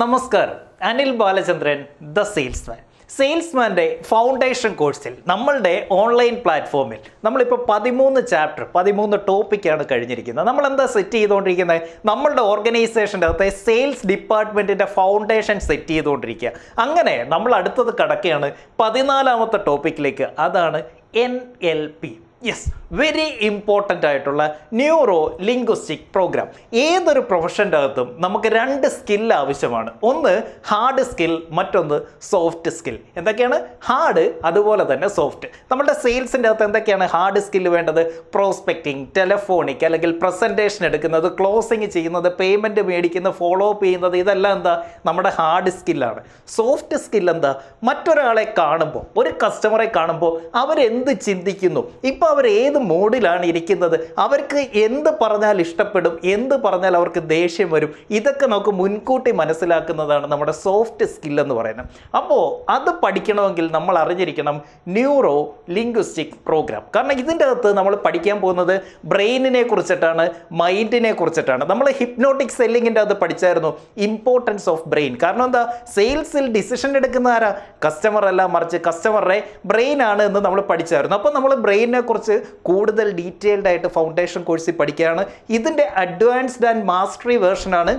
നമസ്കാരം Anil Balachandran the salesman സെയിൽസ്മാൻ്റെ foundation കോഴ്സിൽ നമ്മളുടെ ഓൺലൈൻ പ്ലാറ്റ്ഫോമിൽ നമ്മളിപ്പോൾ പതിമൂന്ന് ചാപ്റ്റർ പതിമൂന്ന് ടോപ്പിക്കാണ് കഴിഞ്ഞിരിക്കുന്നത് നമ്മൾ എന്താ സെറ്റ് ചെയ്തുകൊണ്ടിരിക്കുന്നത് നമ്മളുടെ ഓർഗനൈസേഷൻ്റെ അകത്തെ സെയിൽസ് ഡിപ്പാർട്ട്മെൻറ്റിൻ്റെ ഫൗണ്ടേഷൻ സെറ്റ് ചെയ്തുകൊണ്ടിരിക്കുക അങ്ങനെ നമ്മൾ അടുത്തത് കടക്കുകയാണ് പതിനാലാമത്തെ ടോപ്പിക്കിലേക്ക് അതാണ് N L P yes very important ആയിട്ടുള്ള ന്യൂറോ ലിംഗ്വിസ്റ്റിക് പ്രോഗ്രാം ഏതൊരു പ്രൊഫഷൻ്റെ അകത്തും നമുക്ക് രണ്ട് സ്കിൽ ആവശ്യമാണ് ഒന്ന് ഹാർഡ് സ്കിൽ മറ്റൊന്ന് സോഫ്റ്റ് സ്കിൽ എന്തൊക്കെയാണ് ഹാർഡ് അതുപോലെ തന്നെ സോഫ്റ്റ് നമ്മുടെ സെയിൽസിൻ്റെ അകത്ത് എന്തൊക്കെയാണ് ഹാർഡ് സ്കിൽ വേണ്ടത് പ്രോസ്പെക്റ്റിംഗ് ടെലഫോണിക് അല്ലെങ്കിൽ പ്രസൻറ്റേഷൻ എടുക്കുന്നത് ക്ലോസിങ് ചെയ്യുന്നത് പേയ്മെൻറ്റ് മേടിക്കുന്നത് ഫോളോ അപ്പ് ചെയ്യുന്നത് ഇതെല്ലാം എന്താ നമ്മുടെ ഹാർഡ് സ്കില്ലാണ് സോഫ്റ്റ് സ്കിൽ എന്താ മറ്റൊരാളെ കാണുമ്പോൾ ഒരു കസ്റ്റമറെ കാണുമ്പോൾ അവരെന്ത് ചിന്തിക്കുന്നു ഇപ്പോൾ അവർ ഏത് ഏത് മോഡിലാണ് ഇരിക്കുന്നത് അവർക്ക് എന്ത് പറഞ്ഞാൽ ഇഷ്ടപ്പെടും എന്ത് പറഞ്ഞാൽ അവർക്ക് ദേഷ്യം വരും ഇതൊക്കെ നമുക്ക് മുൻകൂട്ടി മനസ്സിലാക്കുന്നതാണ് നമ്മുടെ സോഫ്റ്റ് സ്കിൽ എന്ന് പറയുന്നത് അപ്പോൾ അത് പഠിക്കണമെങ്കിൽ നമ്മൾ അറിഞ്ഞിരിക്കണം ന്യൂറോ ലിംഗ്വിസ്റ്റിക് പ്രോഗ്രാം കാരണം ഇതിൻ്റെ അകത്ത് നമ്മൾ പഠിക്കാൻ പോകുന്നത് ബ്രെയിനിനെ കുറിച്ചിട്ടാണ് മൈൻഡിനെ കുറിച്ചിട്ടാണ് നമ്മൾ ഹിപ്നോട്ടിക് സെല്ലിങ്ങിൻ്റെ അത് പഠിച്ചായിരുന്നു ഇമ്പോർട്ടൻസ് ഓഫ് ബ്രെയിൻ കാരണം എന്താ സെയിൽസിൽ ഡിസിഷൻ എടുക്കുന്ന ആരാ കസ്റ്റമർ അല്ല മറിച്ച് കസ്റ്റമറുടെ ബ്രെയിനാണ് എന്ന് നമ്മൾ പഠിച്ചായിരുന്നു അപ്പോൾ നമ്മൾ ബ്രെയിനിനെ കുറിച്ച് കൂടുതൽ ഡീറ്റെയിൽഡ് ആയിട്ട് ഫൗണ്ടേഷൻ കോഴ്സിൽ പഠിക്കുകയാണ് ഇതിൻ്റെ അഡ്വാൻസ്ഡ് ആൻഡ് മാസ്റ്ററി വേർഷനാണ്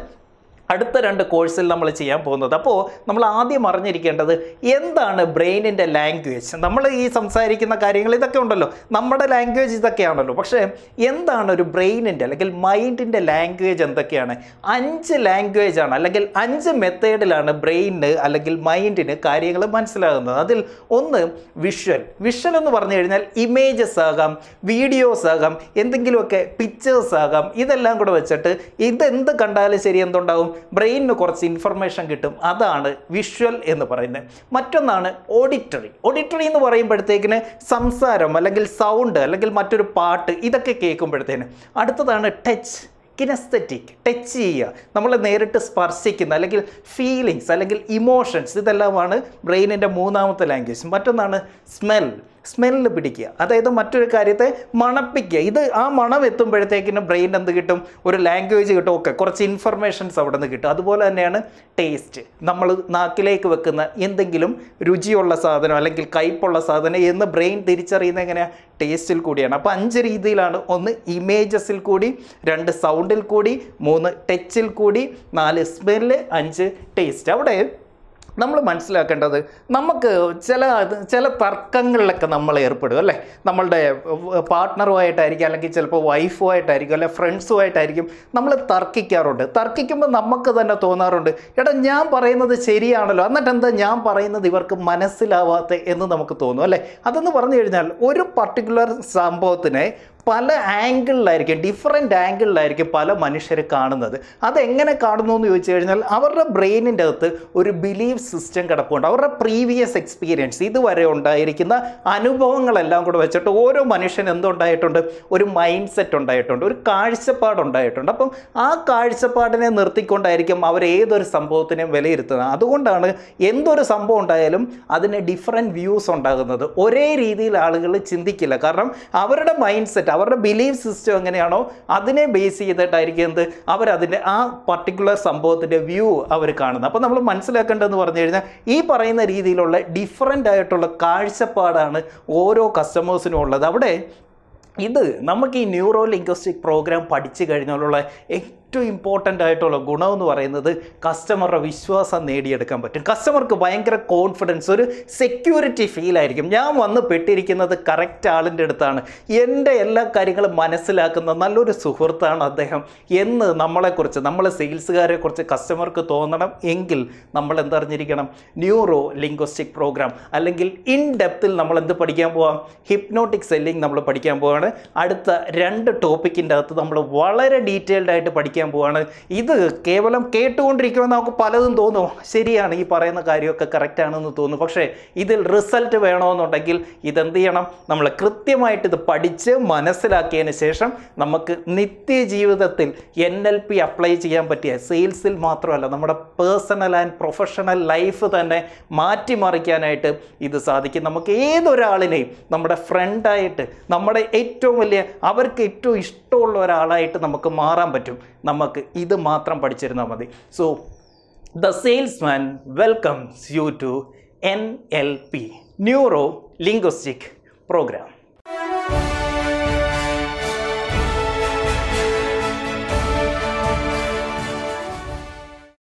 അടുത്ത രണ്ട് കോഴ്സിൽ നമ്മൾ ചെയ്യാൻ പോകുന്നത് അപ്പോൾ നമ്മൾ ആദ്യം അറിഞ്ഞിരിക്കേണ്ടത് എന്താണ് ബ്രെയിനിൻ്റെ ലാംഗ്വേജ് നമ്മൾ ഈ സംസാരിക്കുന്ന കാര്യങ്ങൾ ഇതൊക്കെ ഉണ്ടല്ലോ നമ്മുടെ ലാംഗ്വേജ് ഇതൊക്കെയാണല്ലോ പക്ഷേ എന്താണ് ഒരു ബ്രെയിനിൻ്റെ അല്ലെങ്കിൽ മൈൻഡിൻ്റെ ലാംഗ്വേജ് എന്തൊക്കെയാണ് അഞ്ച് ലാംഗ്വേജ് ആണ് അല്ലെങ്കിൽ അഞ്ച് മെത്തേഡിലാണ് ബ്രെയിനിന് അല്ലെങ്കിൽ മൈൻഡിന് കാര്യങ്ങൾ മനസ്സിലാകുന്നത് അതിൽ ഒന്ന് വിഷ്വൽ വിഷ്വൽ എന്ന് പറഞ്ഞു കഴിഞ്ഞാൽ ഇമേജസ് ആകാം വീഡിയോസ് ആകാം എന്തെങ്കിലുമൊക്കെ പിക്ചേഴ്സ് ആകാം ഇതെല്ലാം കൂടെ വെച്ചിട്ട് ഇതെന്ത് കണ്ടാലും ശരി എന്തുണ്ടാവും ബ്രെയിനിന് കുറച്ച് ഇൻഫർമേഷൻ കിട്ടും അതാണ് വിഷ്വൽ എന്ന് പറയുന്നത് മറ്റൊന്നാണ് ഓഡിറ്ററി ഓഡിറ്ററി എന്ന് പറയുമ്പോഴത്തേക്കിന് സംസാരം അല്ലെങ്കിൽ സൗണ്ട് അല്ലെങ്കിൽ മറ്റൊരു പാട്ട് ഇതൊക്കെ കേൾക്കുമ്പോഴത്തേന് അടുത്തതാണ് ടച്ച് കിനസ്തറ്റിക് ടച്ച് ചെയ്യുക നമ്മൾ നേരിട്ട് സ്പർശിക്കുന്ന അല്ലെങ്കിൽ ഫീലിങ്സ് അല്ലെങ്കിൽ ഇമോഷൻസ് ഇതെല്ലാമാണ് ബ്രെയിനിൻ്റെ മൂന്നാമത്തെ ലാംഗ്വേജ് മറ്റൊന്നാണ് സ്മെൽ സ്മെല്ല് പിടിക്കുക അതായത് മറ്റൊരു കാര്യത്തെ മണപ്പിക്കുക ഇത് ആ മണം എത്തുമ്പോഴത്തേക്കിനും ബ്രെയിൻ എന്ത് കിട്ടും ഒരു ലാംഗ്വേജ് കിട്ടും ഒക്കെ കുറച്ച് ഇൻഫർമേഷൻസ് അവിടെ നിന്ന് കിട്ടും അതുപോലെ തന്നെയാണ് ടേസ്റ്റ് നമ്മൾ നാക്കിലേക്ക് വെക്കുന്ന എന്തെങ്കിലും രുചിയുള്ള സാധനം അല്ലെങ്കിൽ കയ്പുള്ള സാധനം എന്ന് ബ്രെയിൻ തിരിച്ചറിയുന്ന എങ്ങനെയാണ് ടേസ്റ്റിൽ കൂടിയാണ് അപ്പോൾ അഞ്ച് രീതിയിലാണ് ഒന്ന് ഇമേജസിൽ കൂടി രണ്ട് സൗണ്ടിൽ കൂടി മൂന്ന് ടച്ചിൽ കൂടി നാല് സ്മെല്ല് അഞ്ച് ടേസ്റ്റ് അവിടെ നമ്മൾ മനസ്സിലാക്കേണ്ടത് നമുക്ക് ചില ചില തർക്കങ്ങളിലൊക്കെ നമ്മൾ ഏർപ്പെടും അല്ലേ നമ്മളുടെ പാർട്ട്ണറുമായിട്ടായിരിക്കും അല്ലെങ്കിൽ ചിലപ്പോൾ വൈഫുമായിട്ടായിരിക്കും അല്ലെങ്കിൽ ഫ്രണ്ട്സുമായിട്ടായിരിക്കും നമ്മൾ തർക്കിക്കാറുണ്ട് തർക്കിക്കുമ്പോൾ നമുക്ക് തന്നെ തോന്നാറുണ്ട് എടാ ഞാൻ പറയുന്നത് ശരിയാണല്ലോ എന്നിട്ട് എന്താ ഞാൻ പറയുന്നത് ഇവർക്ക് മനസ്സിലാവാത്ത എന്ന് നമുക്ക് തോന്നും അല്ലേ അതെന്ന് പറഞ്ഞു കഴിഞ്ഞാൽ ഒരു പർട്ടിക്കുലർ സംഭവത്തിനെ പല ആംഗിളിലായിരിക്കും ഡിഫറെൻ്റ് ആംഗിളിലായിരിക്കും പല മനുഷ്യരെ കാണുന്നത് അതെങ്ങനെ കാണുന്നു എന്ന് ചോദിച്ചു കഴിഞ്ഞാൽ അവരുടെ ബ്രെയിനിൻ്റെ അകത്ത് ഒരു ബിലീഫ് സിസ്റ്റം കിടപ്പുണ്ട് അവരുടെ പ്രീവിയസ് എക്സ്പീരിയൻസ് ഇതുവരെ ഉണ്ടായിരിക്കുന്ന അനുഭവങ്ങളെല്ലാം കൂടെ വെച്ചിട്ട് ഓരോ മനുഷ്യൻ എന്തുണ്ടായിട്ടുണ്ട് ഒരു മൈൻഡ് സെറ്റ് ഉണ്ടായിട്ടുണ്ട് ഒരു കാഴ്ചപ്പാടുണ്ടായിട്ടുണ്ട് അപ്പം ആ കാഴ്ചപ്പാടിനെ നിർത്തിക്കൊണ്ടായിരിക്കും അവർ ഏതൊരു സംഭവത്തിനെയും വിലയിരുത്തുന്നത് അതുകൊണ്ടാണ് എന്തൊരു സംഭവം ഉണ്ടായാലും അതിന് ഡിഫറെൻറ്റ് വ്യൂസ് ഉണ്ടാകുന്നത് ഒരേ രീതിയിൽ ആളുകൾ ചിന്തിക്കില്ല കാരണം അവരുടെ മൈൻഡ് സെറ്റ് അവരുടെ ബിലീഫ് സിസ്റ്റം എങ്ങനെയാണോ അതിനെ ബേസ് ചെയ്തിട്ടായിരിക്കും എന്ത് അവരതിൻ്റെ ആ പർട്ടിക്കുലർ സംഭവത്തിൻ്റെ വ്യൂ അവർ കാണുന്നത് അപ്പോൾ നമ്മൾ മനസ്സിലാക്കേണ്ടതെന്ന് പറഞ്ഞു കഴിഞ്ഞാൽ ഈ പറയുന്ന രീതിയിലുള്ള ഡിഫറൻ്റ് ആയിട്ടുള്ള കാഴ്ചപ്പാടാണ് ഓരോ കസ്റ്റമേഴ്സിനും ഉള്ളത് അവിടെ ഇത് നമുക്ക് ഈ ന്യൂറോ ലിംഗ്വസ്റ്റിക് പ്രോഗ്രാം പഠിച്ചു കഴിഞ്ഞാലുള്ള ഏറ്റവും ഇമ്പോർട്ടൻ്റ് ആയിട്ടുള്ള ഗുണം എന്ന് പറയുന്നത് കസ്റ്റമറുടെ വിശ്വാസം നേടിയെടുക്കാൻ പറ്റും കസ്റ്റമർക്ക് ഭയങ്കര കോൺഫിഡൻസ് ഒരു സെക്യൂരിറ്റി ഫീൽ ആയിരിക്കും ഞാൻ വന്ന് പെട്ടിരിക്കുന്നത് കറക്റ്റ് ആളിൻ്റെ അടുത്താണ് എൻ്റെ എല്ലാ കാര്യങ്ങളും മനസ്സിലാക്കുന്ന നല്ലൊരു സുഹൃത്താണ് അദ്ദേഹം എന്ന് നമ്മളെക്കുറിച്ച് നമ്മളെ സെയിൽസുകാരെക്കുറിച്ച് കസ്റ്റമർക്ക് തോന്നണം എങ്കിൽ നമ്മൾ എന്തറിഞ്ഞിരിക്കണം ന്യൂറോ ലിംഗ്വസ്റ്റിക് പ്രോഗ്രാം അല്ലെങ്കിൽ ഇൻ ഡെപ്തിൽ നമ്മൾ എന്ത് പഠിക്കാൻ പോവാം ഹിപ്നോട്ടിക് സെല്ലിംഗ് നമ്മൾ പഠിക്കാൻ പോവാണ് അടുത്ത രണ്ട് ടോപ്പിക്കിൻ്റെ അകത്ത് നമ്മൾ വളരെ ഡീറ്റെയിൽഡ് ആയിട്ട് പഠിക്കും കാണിക്കാൻ പോവാണ് ഇത് കേവലം കേട്ടുകൊണ്ടിരിക്കുമ്പോൾ നമുക്ക് പലതും തോന്നും ശരിയാണ് ഈ പറയുന്ന കാര്യമൊക്കെ കറക്റ്റാണെന്ന് തോന്നും പക്ഷേ ഇതിൽ റിസൾട്ട് വേണമെന്നുണ്ടെങ്കിൽ ഇതെന്ത് ചെയ്യണം നമ്മൾ കൃത്യമായിട്ട് ഇത് പഠിച്ച് മനസ്സിലാക്കിയതിന് ശേഷം നമുക്ക് നിത്യജീവിതത്തിൽ എൻ എൽ പി അപ്ലൈ ചെയ്യാൻ പറ്റിയ സെയിൽസിൽ മാത്രമല്ല നമ്മുടെ പേഴ്സണൽ ആൻഡ് പ്രൊഫഷണൽ ലൈഫ് തന്നെ മാറ്റിമറിക്കാനായിട്ട് ഇത് സാധിക്കും നമുക്ക് ഏതൊരാളിനെയും നമ്മുടെ ഫ്രണ്ടായിട്ട് നമ്മുടെ ഏറ്റവും വലിയ അവർക്ക് ഏറ്റവും ഇഷ്ടമുള്ള ഒരാളായിട്ട് നമുക്ക് മാറാൻ പറ്റും നമുക്ക് ഇത് മാത്രം പഠിച്ചിരുന്നാൽ മതി so the salesman welcomes you to N L P neuro linguistic programme